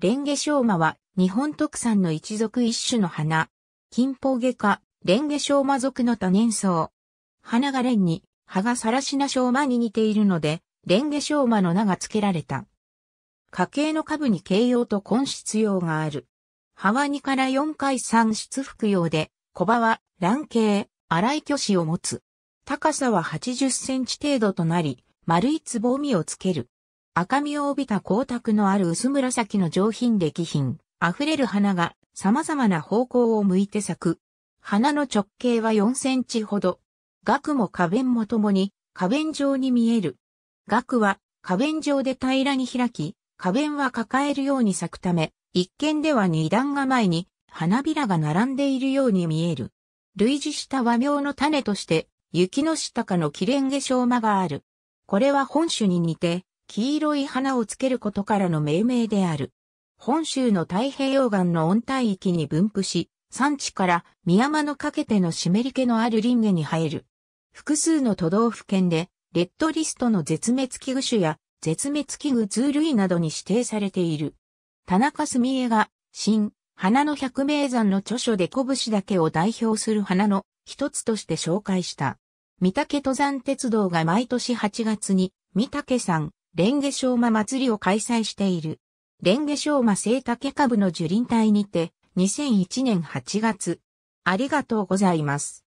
レンゲショウマは日本特産の一族一種の花。金宝下科、レンゲショウマ族の多年草。花がレンに、葉がサラシナショウマに似ているので、レンゲショウマの名が付けられた。家系の株に形容と根質用がある。葉は2から4回3出服用で、小葉は卵形、粗い巨子を持つ。高さは80センチ程度となり、丸いつぼみをつける。赤みを帯びた光沢のある薄紫の上品で気品、溢れる花が様々な方向を向いて咲く。花の直径は4センチほど。額も花弁もともに花弁状に見える。額は花弁状で平らに開き、花弁は抱えるように咲くため、一見では二段構えに花びらが並んでいるように見える。類似した和名の種として、雪の下かのキレンゲショウマがある。これは本種に似て、黄色い花をつけることからの命名である。本州の太平洋岸の温帯域に分布し、産地から宮山のかけての湿り気のある林家に生える。複数の都道府県で、レッドリストの絶滅危惧種や絶滅危惧通類などに指定されている。田中澄江が、新、花の百名山の著書で拳だけを代表する花の一つとして紹介した。三岳登山鉄道が毎年8月に、三岳山、レンゲショウマ祭りを開催している。レンゲショウマ聖竹株の樹林帯にて、2001年8月。ありがとうございます。